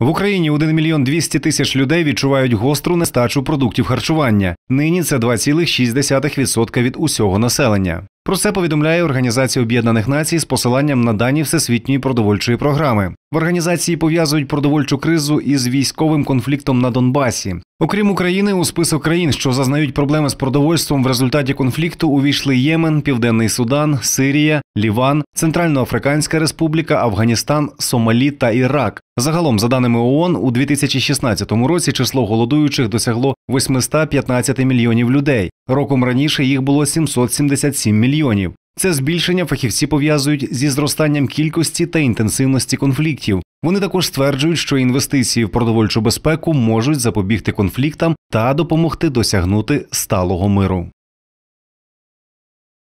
В Україні 1 мільйон 200 тисяч людей відчувають гостру нестачу продуктів харчування. Нині це 2,6% від усього населення. Про це повідомляє Організація Об'єднаних Націй з посиланням на дані всесвітньої продовольчої програми. В організації пов'язують продовольчу кризу із військовим конфліктом на Донбасі. Окрім України, у список країн, що зазнають проблеми з продовольством в результаті конфлікту, увійшли Ємен, Південний Судан, Сирія, Ліван, Центральноафриканська Республіка, Афганістан, Сомалі та Ірак. Загалом, за даними ООН, у 2016 році число голодуючих досягло 815 мільйонів людей. Роком раніше їх було 777 мільйонів. Це збільшення фахівці пов'язують зі зростанням кількості та інтенсивності конфліктів. Вони також стверджують, що інвестиції в продовольчу безпеку можуть запобігти конфліктам та допомогти досягнути сталого миру.